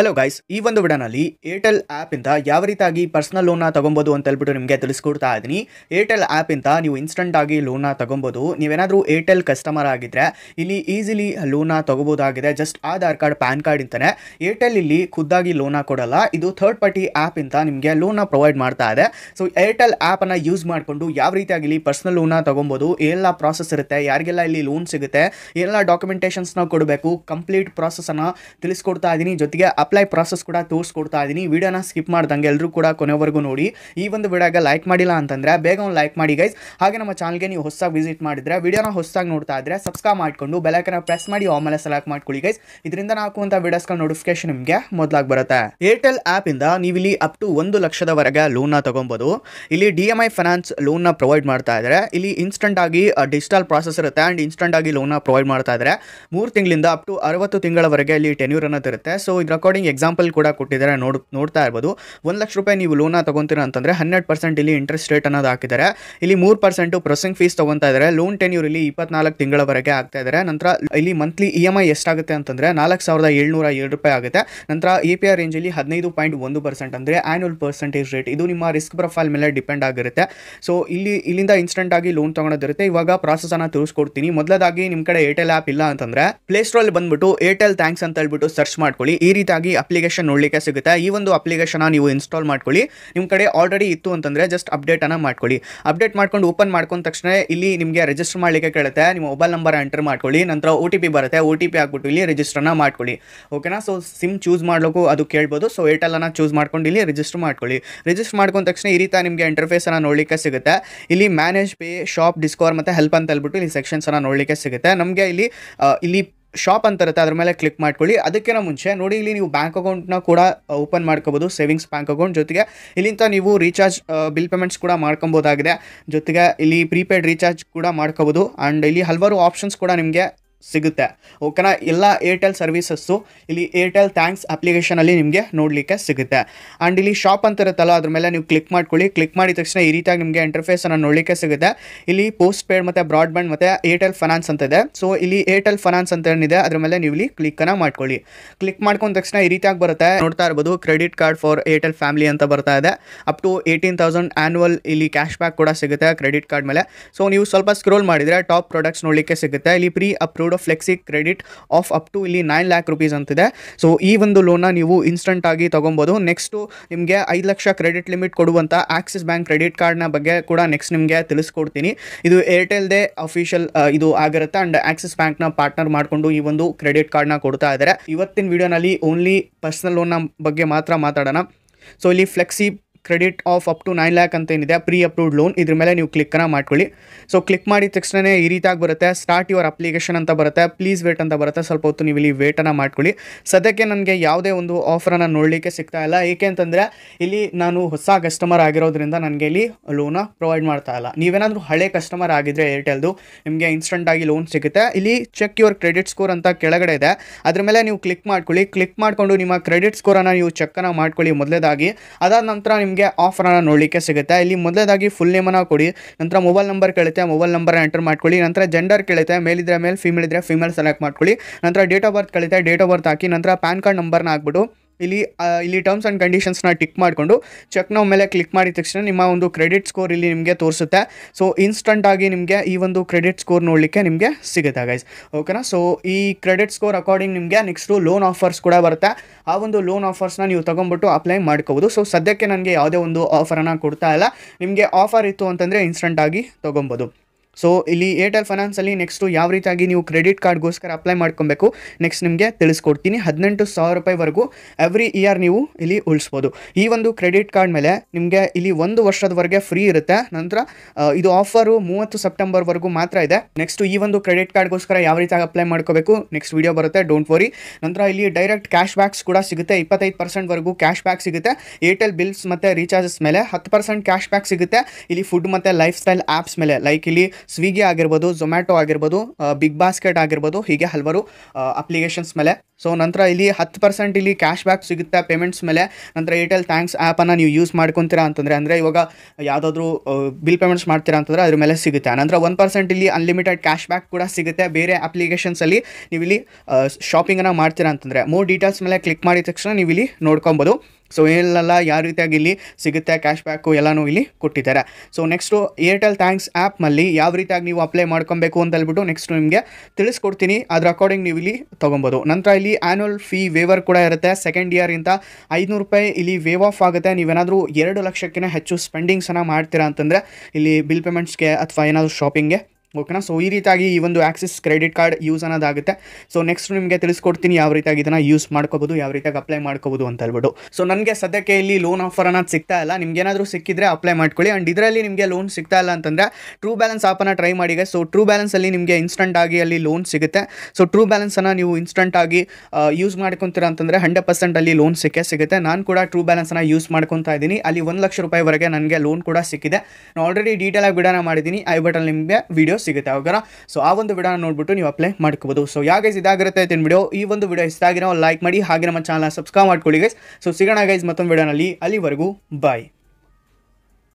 hello guys ಈ ಒಂದು ವಿಡನಲ್ಲಿ Airtel app ಇಂದ ಯಾವ ರೀತಿಯಾಗಿ ಪರ್ಸನಲ್ ಲೋನ್ನ ತಗೊಬೋದು ಅಂತ ಹೇಳ್ಬಿಟ್ಟು ನಿಮಗೆ ತಿಳಿಸ್ಕೊಡ್ತಾ ಇದ್ದೀನಿ ಏರ್ಟೆಲ್ ಆ್ಯಪ್ ಇಂದ ನೀವು ಇನ್ಸ್ಟೆಂಟ್ ಆಗಿ ಲೋನ್ನ ತಗೊಬೋದು ನೀವೇನಾದರೂ ಏರ್ಟೆಲ್ ಕಸ್ಟಮರ್ ಆಗಿದ್ದರೆ ಇಲ್ಲಿ ಈಸಿಲಿ ಲೋನ್ನ ತಗೋಬೋದಾಗಿದೆ just Aadhaar card pan card ಇಂತಾನೆ ಏರ್ಟೆಲ್ ಇಲ್ಲಿ ಖುದ್ದಾಗಿ ಲೋನ್ ಕೊಡಲ್ಲ ಇದು ಥರ್ಡ್ ಪಾರ್ಟಿ ಆ್ಯಪ್ ಇಂದ ನಿಮಗೆ ಲೋನ್ನ ಪ್ರೊವೈಡ್ ಮಾಡ್ತಾ ಇದೆ ಸೊ ಏರ್ಟೆಲ್ ಆ್ಯಪನ್ನು ಯೂಸ್ ಮಾಡಿಕೊಂಡು ಯಾವ ರೀತಿಯಾಗಿ ಇಲ್ಲಿ ಪರ್ಸನಲ್ ಲೋನ್ನ ತಗೊಬೋದು ಎಲ್ಲ ಪ್ರಾಸೆಸ್ ಇರುತ್ತೆ ಯಾರಿಗೆಲ್ಲ ಇಲ್ಲಿ ಲೋನ್ ಸಿಗುತ್ತೆ ಎಲ್ಲ ಡಾಕ್ಯುಮೆಂಟೇಷನ್ಸ್ನ ಕೊಡಬೇಕು ಕಂಪ್ಲೀಟ್ ಪ್ರಾಸೆಸನ್ನು ತಿಳಿಸ್ಕೊಡ್ತಾ ಇದ್ದೀನಿ ಜೊತೆಗೆ ಅಪ್ಲೈ ಪ್ರಾಸೆಸ್ ಕೂಡ ತೋರಿಸ್ಕೊಡ್ತಾ ಇದ್ದೀನಿ ವಿಡಿಯೋನ ಸ್ಕಿಪ್ ಮಾಡ್ದಂಗೆ ಎಲ್ಲರೂ ಕೂಡ ಕೊನೆವರೆಗೂ ನೋಡಿ ಈ ಒಂದು ವಿಡಿಯೋಗೆ ಲೈಕ್ ಮಾಡಿಲ್ಲ ಅಂತಂದರೆ ಬೇಗ ಒಂದು ಲೈಕ್ ಮಾಡಿ ಗೈಸ್ ಹಾಗೆ ನಮ್ಮ ಚಾನಲ್ಗೆ ನೀವು ಹೊಸದಾಗಿ ವಿಸಿಟ್ ಮಾಡಿದರೆ ವಿಡಿಯೋನ ಹೊಸದಾಗಿ ನೋಡ್ತಾ ಇದ್ರೆ ಸಬ್ಸ್ಕ್ರೈಬ್ ಮಾಡಿಕೊಂಡು ಬೆಲೈಕನ್ನ ಪ್ರೆಸ್ ಮಾಡಿ ಆಮೇಲೆ ಸೆಲೆಕ್ಟ್ ಮಾಡ್ಕೊಳ್ಳಿ ಗೈಸ್ ಇದರಿಂದ ಹಾಕುವಂಥ ವಿಡಿಯೋಸ್ಗಳ ನೋಟಿಫಿಕೇಶನ್ ನಿಮಗೆ ಮೊದಲಾಗಿ ಬರುತ್ತೆ ಏರ್ಟೆಲ್ ಆ್ಯಪಿಂದ ನೀವು ಇಲ್ಲಿ ಅಪ್ ಟು ಒಂದು ಲಕ್ಷದವರೆಗೆ ಲೋನ್ನ ತೊಗೊಬೋದು ಇಲ್ಲಿ ಡಿ ಎಮ್ ಐ ಫೈನಾನ್ಸ್ ಲೋನ್ನ ಪ್ರೊವೈಡ್ ಮಾಡ್ತಾ ಇದ್ದಾರೆ ಇಲ್ಲಿ ಇನ್ಸ್ಟೆಂಟ್ ಆಗಿ ಡಿಜಿಟಲ್ ಪ್ರಾಸೆಸ್ ಇರುತ್ತೆ ಆ್ಯಂಡ್ ಇನ್ಸ್ಟೆಂಟ್ ಆಗಿ ಲೋನ್ನ ಪ್ರೊವೈಡ್ ಮಾಡ್ತಾ ಇದ್ದಾರೆ ಮೂರು ತಿಂಗಳಿಂದ ಅಪ್ ಟು ಅರವತ್ತು ತಿಂಗಳವರೆಗೆ ಇಲ್ಲಿ ಟೆನ್ಯೂರ್ ಅನ್ನೋದು ಇರುತ್ತೆ ಸೊ ಇದರ ಅಕಾರ್ಡಿಂಗ್ ಎಕ್ಸಾಂಪಲ್ ಕೂಡ ಕೊಟ್ಟಿದ್ದಾರೆ ನೋಡ್ ನೋಡ್ತಾ ಇರ್ಬೋದು ಒಂದು ಲಕ್ಷ ರೂಪಾಯಿ ನೀವು ಲೋನ್ ತೊಗೊತೀರ ಅಂತಂದರೆ ಹನ್ನೆರಡು ಪರ್ಸೆಂಟ್ ಇಲ್ಲಿ ಇಂಟ್ರೆಸ್ಟ್ ರೇಟ್ ಅನ್ನೋದು ಹಾಕಿದ್ದಾರೆ ಇಲ್ಲಿ ಮೂರು ಪರ್ಸೆಂಟ್ ಪ್ರೊಸೆಸಿಂಗ್ ಫೀಸ್ ತೊಗೊತಾ ಇದ್ದಾರೆ ಲೋನ್ ಟೆನ್ಯೂರ್ ಇಲ್ಲಿ ಇಪ್ಪತ್ನಾಲ್ಕು ತಿಂಗಳವರೆಗೆ ಆಗ್ತಾ ಇದ್ದಾರೆ ನಂತರ ಇಲ್ಲಿ ಮಂತ್ಲಿ ಇ ಎಮ್ ಐ ಎಷ್ಟಾಗುತ್ತೆ ಅಂತಂದರೆ ನಾಲ್ಕು ಸಾವಿರದ ಏಳ್ನೂರ ಏಳು ರೂಪಾಯಿ ಆಗುತ್ತೆ ನಂತರ ಎ ಪಿ ಆರ್ ರೇಂಜಲ್ಲಿ ಹದಿನೈದು ಪಾಯಿಂಟ್ ಒಂದು ಪರ್ಸೆಂಟ್ ಅಂದರೆ ಆ್ಯನ್ಯುಲ್ ಪರ್ಸೆಂಟೇಜ್ ರೇಟ್ ಇದು ನಿಮ್ಮ ರಿಸ್ಕ್ ಪ್ರೊಫೈಲ್ ಮೇಲೆ ಡಿಪೆಂಡ್ ಆಗಿರುತ್ತೆ ಸೊ ಇಲ್ಲಿ ಇಲ್ಲಿಂದ ಇನ್ಸ್ಟೆಂಟ್ ಆಗಿ ಲೋನ್ ತೊಗೊಳೋದಿರುತ್ತೆ ಇವಾಗ ಪ್ರಾಸೆಸ್ ಅನ್ನ ತಿಳಿಸ್ಕೊಡ್ತೀನಿ ಮೊದಲದಾಗಿ ನಿಮ್ಮ ಕಡೆ ಏರ್ಟೆಲ್ ಆ್ಯಪ್ ಇಲ್ಲ ಅಂತಂದರೆ ಪ್ಲೇ ಬಂದುಬಿಟ್ಟು ಬಂದ್ಬಿಟ್ಟು ಏರ್ಟೆಲ್ ಥ್ಯಾಂಕ್ಸ್ ಅಂತ ಹೇಳ್ಬಿಟ್ಟು ಸರ್ಚ್ ಮಾಡ್ಕೊಳ್ಳಿ ಈ ರೀತಿ ಆಗಿ ಅಪ್ಲಿಕೇಶನ್ ನೋಡಲಿಕ್ಕೆ ಸಿಗುತ್ತೆ ಈ ಒಂದು ಅಪ್ಲಿಕೇಶನ ನೀವು ಇನ್ಸ್ಟಾಲ್ ಮಾಡ್ಕೊಳ್ಳಿ ನಿಮ್ಮ ಕಡೆ ಆಲ್ರೆಡಿ ಇತ್ತು ಅಂತಂದರೆ ಜಸ್ಟ್ ಅಪ್ಡೇಟನ್ನು ಮಾಡ್ಕೊಳ್ಳಿ ಅಪ್ಡೇಟ್ ಮಾಡ್ಕೊಂಡು ಓಪನ್ ಮಾಡ್ಕೊಂಡ ತಕ್ಷಣ ಇಲ್ಲಿ ನಿಮಗೆ ರಿಜಿಸ್ಟರ್ ಮಾಡಲಿಕ್ಕೆ ಕೇಳುತ್ತೆ ನಿಮ್ಮ ಮೊಬೈಲ್ ನಂಬರ್ ಎಂಟರ್ ಮಾಡ್ಕೊಳ್ಳಿ ನಂತರ ಓ ಟಿ ಪಿ ಬರುತ್ತೆ ಓ ಟಿ ಪಿ ಹಾಕ್ಬಿಟ್ಟು ಇಲ್ಲಿ ರಿಜಿಸ್ಟರ್ನ ಮಾಡ್ಕೊಳ್ಳಿ ಓಕೆನಾ ಸೊ ಸಿಮ್ ಚೂಸ್ ಮಾಡಲಿಕ್ಕೂ ಅದು ಕೇಳ್ಬೋದು ಸೊ ಏರ್ಟೆಲನ್ನು ಚೂಸ್ ಮಾಡ್ಕೊಂಡು ಇಲ್ಲಿ ರಿಜಿಸ್ಟರ್ ಮಾಡ್ಕೊಳ್ಳಿ ರಿಜಿಸ್ಟರ್ ಮಾಡ್ಕೊಂಡ ತಕ್ಷಣ ಈ ರೀತಿ ನಿಮಗೆ ಇಂಟರ್ಫೇಸನ್ನು ನೋಡಲಿಕ್ಕೆ ಸಿಗುತ್ತೆ ಇಲ್ಲಿ ಮ್ಯಾನೇಜ್ ಪೇ ಶಾಪ್ ಡಿಸ್ಕೋರ್ ಮತ್ತು ಹೆಲ್ಪ್ ಅಂತ ಹೇಳ್ಬಿಟ್ಟು ಇಲ್ಲಿ ಸೆಕ್ಷನ್ಸನ್ನು ನೋಡಲಿಕ್ಕೆ ಸಿಗುತ್ತೆ ನಮಗೆ ಇಲ್ಲಿ ಇಲ್ಲಿ ಶಾಪ್ ಅಂತ ಇರುತ್ತೆ ಅದ್ರ ಮೇಲೆ ಕ್ಲಿಕ್ ಮಾಡ್ಕೊಳ್ಳಿ ಅದಕ್ಕಿಂತ ಮುಂಚೆ ನೋಡಿ ಇಲ್ಲಿ ನೀವು ಬ್ಯಾಂಕ್ ಅಕೌಂಟ್ನ ಕೂಡ ಓಪನ್ ಮಾಡ್ಕೋಬೋದು ಸೇವಿಂಗ್ಸ್ ಬ್ಯಾಂಕ್ ಅಕೌಂಟ್ ಜೊತೆಗೆ ಇಲ್ಲಿಂದ ನೀವು ರೀಚಾರ್ಜ್ ಬಿಲ್ ಪೇಮೆಂಟ್ಸ್ ಕೂಡ ಮಾಡ್ಕೊಬೋದಾಗಿದೆ ಜೊತೆಗೆ ಇಲ್ಲಿ ಪ್ರೀಪೇಯ್ಡ್ ರೀಚಾರ್ಜ್ ಕೂಡ ಮಾಡ್ಕೋಬೋದು ಆ್ಯಂಡ್ ಇಲ್ಲಿ ಹಲವಾರು ಆಪ್ಷನ್ಸ್ ಕೂಡ ನಿಮಗೆ ಸಿಗುತ್ತೆ ಓಕೆನಾ ಎಲ್ಲ ಏರ್ಟೆಲ್ ಸರ್ವೀಸಸ್ಸು ಇಲ್ಲಿ ಏರ್ಟೆಲ್ ಥ್ಯಾಂಕ್ಸ್ ಅಪ್ಲಿಕೇಶನಲ್ಲಿ ನಿಮಗೆ ನೋಡಲಿಕ್ಕೆ ಸಿಗುತ್ತೆ ಆ್ಯಂಡ್ ಇಲ್ಲಿ ಶಾಪ್ ಅಂತ ಇರುತ್ತಲ್ಲ ಅದ್ರ ಮೇಲೆ ನೀವು ಕ್ಲಿಕ್ ಮಾಡ್ಕೊಳ್ಳಿ ಕ್ಲಿಕ್ ಮಾಡಿದ ತಕ್ಷಣ ಈ ರೀತಿಯಾಗಿ ನಿಮಗೆ ಇಂಟರ್ಫೇಸನ್ನು ನೋಡಲಿಕ್ಕೆ ಸಿಗುತ್ತೆ ಇಲ್ಲಿ ಪೋಸ್ಟ್ ಪೇಡ್ ಮತ್ತು ಬ್ರಾಡ್ಬ್ಯಾಂಡ್ ಮತ್ತು ಏರ್ಟೆಲ್ ಫೈನಾನ್ಸ್ ಅಂತ ಇದೆ ಸೊ ಇಲ್ಲಿ ಏರ್ಟೆಲ್ ಫೈನಾನ್ಸ್ ಅಂತ ಏನಿದೆ ಅದ್ರ ಮೇಲೆ ನೀವು ಇಲ್ಲಿ ಕ್ಲಿಕ್ಕನ್ನು ಮಾಡ್ಕೊಳ್ಳಿ ಕ್ಲಿಕ್ ಮಾಡ್ಕೊಂಡ ತಕ್ಷಣ ಈ ರೀತಿಯಾಗಿ ಬರುತ್ತೆ ನೋಡ್ತಾ ಇರ್ಬೋದು credit card for Airtel family ಅಂತ ಬರ್ತಾ ಇದೆ up to eighteen thousand annual ಇಲ್ಲಿ ಕ್ಯಾಶ್ ಬ್ಯಾಕ್ ಕೂಡ ಸಿಗುತ್ತೆ ಕ್ರೆಡಿಟ್ ಕಾರ್ಡ್ ಮೇಲೆ ಸೊ ನೀವು ಸ್ವಲ್ಪ ಸ್ಕ್ರೋಲ್ ಮಾಡಿದರೆ ಟಾಪ್ ಪ್ರಾಡಕ್ಟ್ಸ್ ನೋಡಲಿಕ್ಕೆ ಸಿಗುತ್ತೆ ಇಲ್ಲಿ pre approve flexi credit of up to ಇಲ್ಲಿ ನೈನ್ ಲ್ಯಾಕ್ ರುಪೀಸ್ ಅಂತಿದೆ ಸೊ ಈ ಒಂದು ಲೋನ್ನ ನೀವು ಇನ್ಸ್ಟಂಟ್ ಆಗಿ ತೊಗೊಬೋದು ನೆಕ್ಸ್ಟು ನಿಮಗೆ ಐದು ಲಕ್ಷ ಕ್ರೆಡಿಟ್ ಲಿಮಿಟ್ ಕೊಡುವಂಥ ಆಕ್ಸಿಸ್ ಬ್ಯಾಂಕ್ ಕ್ರೆಡಿಟ್ ಕಾರ್ಡ್ನ ಬಗ್ಗೆ ಕೂಡ ನೆಕ್ಸ್ಟ್ ನಿಮಗೆ ತಿಳಿಸ್ಕೊಡ್ತೀನಿ ಇದು ಏರ್ಟೆಲ್ದೇ ಅಫಿಷಿಯಲ್ ಇದು ಆಗಿರುತ್ತೆ ಆ್ಯಂಡ್ ಆಕ್ಸಿಸ್ ಬ್ಯಾಂಕ್ನ ಪಾರ್ಟ್ನರ್ ಮಾಡಿಕೊಂಡು ಈ ಒಂದು ಕ್ರೆಡಿಟ್ ಕಾರ್ಡ್ನ ಕೊಡ್ತಾ ಇದ್ದಾರೆ ಇವತ್ತಿನ ವಿಡಿಯೋನಲ್ಲಿ ಓನ್ಲಿ ಪರ್ಸನಲ್ ಲೋನ್ನ ಬಗ್ಗೆ ಮಾತ್ರ ಮಾತಾಡೋಣ ಸೊ ಇಲ್ಲಿ flexi credit of up to nine lakh ಅಂತ ಏನಿದೆ ಪ್ರೀ ಅಪ್ರೂವ್ಡ್ ಲೋನ್ ಇದ್ರ ಮೇಲೆ ನೀವು ಕ್ಲಿಕ್ಕನ್ನು ಮಾಡ್ಕೊಳ್ಳಿ ಸೊ ಕ್ಲಿಕ್ ಮಾಡಿದ ತಕ್ಷಣವೇ ಈ ರೀತಿಯಾಗಿ ಬರುತ್ತೆ ಸ್ಟಾರ್ಟ್ ಯುವರ್ ಅಪ್ಲಿಕೇಶನ್ ಅಂತ ಬರುತ್ತೆ ಪ್ಲೀಸ್ ವೇಟ್ ಅಂತ ಬರುತ್ತೆ ಸ್ವಲ್ಪ ಹೊತ್ತು ನೀವು ಇಲ್ಲಿ ವೇಟನ್ನು ಮಾಡ್ಕೊಳ್ಳಿ ಸದ್ಯಕ್ಕೆ ನನಗೆ ಯಾವುದೇ ಒಂದು ಆಫರನ್ನು ನೋಡಲಿಕ್ಕೆ ಸಿಗ್ತಾ ಇಲ್ಲ ಏಕೆ ಅಂತಂದರೆ ಇಲ್ಲಿ ನಾನು ಹೊಸ ಕಸ್ಟಮರ್ ಆಗಿರೋದ್ರಿಂದ ನನಗೆ ಇಲ್ಲಿ ಲೋನ ಪ್ರೊವೈಡ್ ಮಾಡ್ತಾ ಇಲ್ಲ ನೀವೇನಾದರೂ ಹಳೆ ಕಸ್ಟಮರ್ ಆಗಿದ್ರೆ ಏರ್ಟೆಲ್ದು ನಿಮಗೆ ಇನ್ಸ್ಟಂಟಾಗಿ ಲೋನ್ ಸಿಗುತ್ತೆ ಇಲ್ಲಿ ಚೆಕ್ ಯುವರ್ ಕ್ರೆಡಿಟ್ ಸ್ಕೋರ್ ಅಂತ ಕೆಳಗಡೆ ಇದೆ ಅದ್ರ ಮೇಲೆ ನೀವು ಕ್ಲಿಕ್ ಮಾಡ್ಕೊಳ್ಳಿ ಕ್ಲಿಕ್ ಮಾಡಿಕೊಂಡು ನಿಮ್ಮ ಕ್ರೆಡಿಟ್ ಸ್ಕೋರನ್ನು ನೀವು ಚೆಕ್ಕನ್ನು ಮಾಡ್ಕೊಳ್ಳಿ ಮೊದಲೇದಾಗಿ ಅದಾದ ನಂತರ ನಿಮಗೆ ಆಫರನ್ನು ನೋಡಲಿಕ್ಕೆ ಸಿಗುತ್ತೆ ಇಲ್ಲಿ ಮೊದಲೇದಾಗಿ ಫುಲ್ ನೇಮನ್ನು ಕೊಡಿ ನಂತರ ಮೊಬೈಲ್ ನಂಬರ್ ಕೇಳುತ್ತೆ ಮೊಬೈಲ್ ನಂಬರ್ ಎಂಟರ್ ಮಾಡ್ಕೊಳ್ಳಿ ನಂತರ ಜೆಂಡರ್ ಕೇಳುತ್ತೆ ಮೇಲಿದ್ರೆ ಮೇಲ್ ಫೀಮೇಲ್ ಇದ್ರೆ ಫೀಮೇಲ್ ಸೆಲೆಕ್ಟ್ ಮಾಡ್ಕೊಳ್ಳಿ ನಂತರ ಡೇಟ್ ಆಫ್ ಬರ್ತ್ ಕೇಳುತ್ತೆ ಡೇಟ್ ಆಫ್ ಬರ್ತ್ ಹಾಕಿ ನಂತರ ಪ್ಯಾನ್ ಕಾರ್ಡ್ ನಂಬರ್ನ ಹಾಕ್ಬಿಟ್ಟು ಇಲ್ಲಿ ಇಲ್ಲಿ ಟರ್ಮ್ಸ್ ಆ್ಯಂಡ್ ಕಂಡೀಷನ್ಸ್ನ ಟಿಕ್ ಮಾಡಿಕೊಂಡು ಚೆಕ್ನ ಮೇಲೆ ಕ್ಲಿಕ್ ಮಾಡಿದ ತಕ್ಷಣ ನಿಮ್ಮ ಒಂದು ಕ್ರೆಡಿಟ್ ಸ್ಕೋರ್ ಇಲ್ಲಿ ನಿಮಗೆ ತೋರಿಸುತ್ತೆ ಸೊ ಇನ್ಸ್ಟಂಟಾಗಿ ನಿಮಗೆ ಈ ಒಂದು ಕ್ರೆಡಿಟ್ ಸ್ಕೋರ್ ನೋಡಲಿಕ್ಕೆ ನಿಮಗೆ ಸಿಗುತ್ತೆ ಗೈಸ್ ಓಕೆನಾ ಸೊ ಈ ಕ್ರೆಡಿಟ್ ಸ್ಕೋರ್ ಅಕಾರ್ಡಿಂಗ್ ನಿಮಗೆ ನೆಕ್ಸ್ಟು ಲೋನ್ ಆಫರ್ಸ್ ಕೂಡ ಬರುತ್ತೆ ಆ ಒಂದು ಲೋನ್ ಆಫರ್ಸ್ನ ನೀವು ತೊಗೊಂಬಿಟ್ಟು ಅಪ್ಲೈ ಮಾಡ್ಕೋಬೋದು ಸೊ ಸದ್ಯಕ್ಕೆ ನನಗೆ ಯಾವುದೇ ಒಂದು ಆಫರನ್ನು ಕೊಡ್ತಾ ಇಲ್ಲ ನಿಮಗೆ ಆಫರ್ ಇತ್ತು ಅಂತಂದರೆ ಇನ್ಸ್ಟಂಟಾಗಿ ತೊಗೊಬೋದು ಸೊ ಇಲ್ಲಿ ಏರ್ಟೆಲ್ ಫೈನಾನ್ಸಲ್ಲಿ ನೆಕ್ಸ್ಟು ಯಾವ ರೀತಿಯಾಗಿ ನೀವು ಕ್ರೆಡಿಟ್ ಕಾರ್ಡ್ಗೋಸ್ಕರ ಅಪ್ಲೈ ಮಾಡ್ಕೊಬೇಕು ನೆಕ್ಸ್ಟ್ ನಿಮಗೆ ತಿಳಿಸ್ಕೊಡ್ತೀನಿ ಹದಿನೆಂಟು ಸಾವಿರ ರೂಪಾಯಿವರೆಗೂ ಎವ್ರಿ ಇಯರ್ ನೀವು ಇಲ್ಲಿ ಉಳಿಸ್ಬೋದು ಈ ಒಂದು ಕ್ರೆಡಿಟ್ ಕಾರ್ಡ್ ಮೇಲೆ ನಿಮಗೆ ಇಲ್ಲಿ ಒಂದು ವರ್ಷದವರೆಗೆ ಫ್ರೀ ಇರುತ್ತೆ ನಂತರ ಇದು ಆಫರು ಮೂವತ್ತು ಸೆಪ್ಟೆಂಬರ್ವರೆಗೂ ಮಾತ್ರ ಇದೆ ನೆಕ್ಸ್ಟ್ ಈ ಒಂದು ಕ್ರೆಡಿಟ್ ಕಾರ್ಡ್ಗೋಸ್ಕರ ಯಾವ ರೀತಿಯಾಗಿ ಅಪ್ಲೈ ಮಾಡ್ಕೋಬೇಕು ನೆಕ್ಸ್ಟ್ ವೀಡಿಯೋ ಬರುತ್ತೆ ಡೋಂಟ್ ವರಿ ನಂತರ ಇಲ್ಲಿ ಡೈರೆಕ್ಟ್ ಕ್ಯಾಶ್ ಬ್ಯಾಕ್ಸ್ ಕೂಡ ಸಿಗುತ್ತೆ ಇಪ್ಪತ್ತೈದು ಪರ್ಸೆಂಟ್ವರೆಗೂ ಕ್ಯಾಶ್ ಬ್ಯಾಕ್ ಸಿಗುತ್ತೆ ಏರ್ಟೆಲ್ ಬಿಲ್ಸ್ ಮತ್ತು ರೀಚಾರ್ಜಸ್ ಮೇಲೆ ಹತ್ತು ಪರ್ಸೆಂಟ್ ಕ್ಯಾಶ್ ಬ್ಯಾಕ್ ಸಿಗುತ್ತೆ ಇಲ್ಲಿ ಫುಡ್ ಮತ್ತು ಲೈಫ್ ಸ್ಟೈಲ್ ಆ್ಯಪ್ಸ್ ಮೇಲೆ ಲೈಕ್ ಇಲ್ಲಿ ಸ್ವಿಗ್ಗಿ ಆಗಿರ್ಬೋದು ಝೊಮ್ಯಾಟೊ ಆಗಿರ್ಬೋದು ಬಿಗ್ ಬಾಸ್ಕೆಟ್ ಆಗಿರ್ಬೋದು ಹೀಗೆ ಹಲವಾರು ಅಪ್ಲಿಕೇಶನ್ಸ್ ಮೇಲೆ ಸೊ ನಂತರ ಇಲ್ಲಿ ಹತ್ತು ಪರ್ಸೆಂಟ್ ಇಲ್ಲಿ ಕ್ಯಾಶ್ ಬ್ಯಾಕ್ ಸಿಗುತ್ತೆ ಪೇಮೆಂಟ್ಸ್ ಮೇಲೆ ನಂತರ ಏರ್ಟೆಲ್ ಥ್ಯಾಂಕ್ಸ್ ಆ್ಯಪನ್ನು ನೀವು ಯೂಸ್ ಮಾಡ್ಕೊತೀರಾ ಅಂತಂದರೆ ಅಂದರೆ ಇವಾಗ ಯಾವುದಾದ್ರೂ ಬಿಲ್ ಪೇಮೆಂಟ್ಸ್ ಮಾಡ್ತೀರಾ ಅಂತಂದರೆ ಅದ್ರ ಮೇಲೆ ಸಿಗುತ್ತೆ ನಂತರ ಒನ್ ಪರ್ಸೆಂಟ್ ಇಲ್ಲಿ ಅನ್ಲಿಮಿಟೆಡ್ ಕ್ಯಾಶ್ ಬ್ಯಾಕ್ ಕೂಡ ಸಿಗುತ್ತೆ ಬೇರೆ ಅಪ್ಲಿಕೇಶನ್ಸಲ್ಲಿ ನೀವು ಇಲ್ಲಿ ಶಾಪಿಂಗನ್ನು ಮಾಡ್ತೀರಾ ಅಂತಂದರೆ ಮೂರು ಡೀಟೇಲ್ಸ್ ಮೇಲೆ ಕ್ಲಿಕ್ ಮಾಡಿದ ತಕ್ಷಣ ನೀವು ಇಲ್ಲಿ ನೋಡ್ಕೊಬೋದು ಸೊ ಏನೆಲ್ಲ ಯಾವ ರೀತಿಯಾಗಿ ಇಲ್ಲಿ ಸಿಗುತ್ತೆ ಕ್ಯಾಶ್ ಬ್ಯಾಕು ಎಲ್ಲನೂ ಇಲ್ಲಿ ಕೊಟ್ಟಿದ್ದಾರೆ ಸೊ ನೆಕ್ಸ್ಟು ಏರ್ಟೆಲ್ ಥ್ಯಾಂಕ್ಸ್ ಆ್ಯಪ್ನಲ್ಲಿ ಯಾವ ರೀತಿಯಾಗಿ ನೀವು ಅಪ್ಲೈ ಮಾಡ್ಕೊಬೇಕು ಅಂತ ಹೇಳ್ಬಿಟ್ಟು ನೆಕ್ಸ್ಟ್ ನಿಮಗೆ ತಿಳಿಸ್ಕೊಡ್ತೀನಿ ಅದ್ರ ಅಕಾರ್ಡಿಂಗ್ ನೀವು ಇಲ್ಲಿ ತೊಗೊಬೋದು ನಂತರ ಇಲ್ಲಿ ಆ್ಯನ್ಯುವಲ್ ಫೀ ವೇವರ್ ಕೂಡ ಇರುತ್ತೆ ಸೆಕೆಂಡ್ ಇಯರಿಂದ ಐದುನೂರು ರೂಪಾಯಿ ಇಲ್ಲಿ ವೇವ್ ಆಫ್ ಆಗುತ್ತೆ ನೀವೇನಾದರೂ ಎರಡು ಲಕ್ಷಕ್ಕಿಂತ ಹೆಚ್ಚು ಸ್ಪೆಂಡಿಂಗ್ಸನ್ನು ಮಾಡ್ತೀರಾ ಅಂತಂದರೆ ಇಲ್ಲಿ ಬಿಲ್ ಪೇಮೆಂಟ್ಸ್ಗೆ ಅಥವಾ ಏನಾದರೂ ಶಾಪಿಂಗ್ಗೆ ಓಕೆನಾ ಸೊ ಈ ರೀತಿಯಾಗಿ ಈ ಒಂದು ಆಕ್ಸಿಸ್ ಕ್ರೆಡಿಟ್ ಕಾರ್ಡ್ ಯೂಸ್ ಅನ್ನೋದಾಗುತ್ತೆ ಸೊ ನೆಕ್ಸ್ಟ್ ನಿಮಗೆ ತಿಳಿಸ್ಕೊಡ್ತೀನಿ ಯಾವ ರೀತಿಯಾಗಿ ಇದನ್ನು ಯೂಸ್ ಮಾಡ್ಕೋಬೋದು ಯಾವ ರೀತಿಯಾಗಿ ಅಪ್ಲೈ ಮಾಡ್ಕೋಬೋದು ಅಂತ ಹೇಳ್ಬಿಟ್ಟು ಸೊ ನನಗೆ ಸದ್ಯಕ್ಕೆ ಇಲ್ಲಿ ಲೋನ್ ಆಫರ್ ಅನ್ನೋದು ಸಿಗ್ತಾ ಇಲ್ಲ ನಿಮ್ಗೆ ಏನಾದರೂ ಸಿಕ್ಕಿದ್ರೆ ಅಪ್ಲೈ ಮಾಡ್ಕೊಳ್ಳಿ ಆ್ಯಂಡ್ ಇದರಲ್ಲಿ ನಿಮಗೆ ಲೋನ್ ಸಿಗ್ತಾ ಇಲ್ಲ ಅಂತಂದರೆ ಟ್ರೂ ಬ್ಯಾಲೆನ್ಸ್ ಆಪನ್ನು ಟ್ರೈ ಮಾಡಿದೆ ಸೊ ಟ್ರೂ ಬ್ಯಾಲೆನ್ಸಲ್ಲಿ ನಿಮಗೆ ಇನ್ಸ್ಟಂಟ್ ಆಗಿ ಅಲ್ಲಿ ಲೋನ್ ಸಿಗುತ್ತೆ ಸೊ ಟ್ರೂ ಬ್ಯಾಲೆನ್ಸನ್ನು ನೀವು ಇನ್ಸ್ಟಂಟ್ ಆಗಿ ಯೂಸ್ ಮಾಡ್ಕೊತೀರ ಅಂತಂದರೆ ಹಂಡ್ರೆಡ್ ಪರ್ಸೆಂಟ್ ಅಲ್ಲಿ ಲೋನ್ ಸಿಕ್ಕೇ ಸಿಗುತ್ತೆ ನಾನು ಕೂಡ ಟ್ರೂ ಬ್ಯಾಲೆನ್ಸನ್ನು ಯೂಸ್ ಮಾಡ್ಕೊತಾ ಇದ್ದೀನಿ ಅಲ್ಲಿ ಒಂದು ಲಕ್ಷ ರೂಪಾಯಿವರೆಗೆ ನನಗೆ ಲೋನ್ ಕೂಡ ಸಿಕ್ಕಿದೆ ನಾನು ಆಲ್ರೆಡಿ ಡೀಟೇಲಾಗಿ ಬಿಡೋಣ ಮಾಡಿದ್ದೀನಿ ಐ ಅಲ್ಲಿ ನಿಮಗೆ ವಿಡಿಯೋ ಸಿಗುತ್ತೆ ಅವಾಗ ಸೊ ಆ ಒಂದು ವಿಡಿಯೋ ನೋಡ್ಬಿಟ್ಟು ನೀವು ಅಪ್ಲೈ ಮಾಡ್ಕೋಬೋದು ಸೊ ಗೈಸ್ ಇದಾಗಿರುತ್ತೆ ಅಂತ ವಿಡಿಯೋ ಈ ಒಂದು ವಿಡಿಯೋ ಇಷ್ಟ ಆಗಿರೋ ಲೈಕ್ ಮಾಡಿ ಹಾಗೆ ನಮ್ಮ ಚಾನಲ್ ಸಬ್ಸ್ಕ್ರೈಬ್ ಮಾಡ್ಕೊಳ್ಳಿ ಗೈಸ್ ಸೊ ಸಿಗೋಣ ಗೈಸ್ ಮತ್ತೊಂದು ವಿಡಿಯೋನಲ್ಲಿ ಅಲ್ಲಿವರೆಗೂ ಬಾಯ್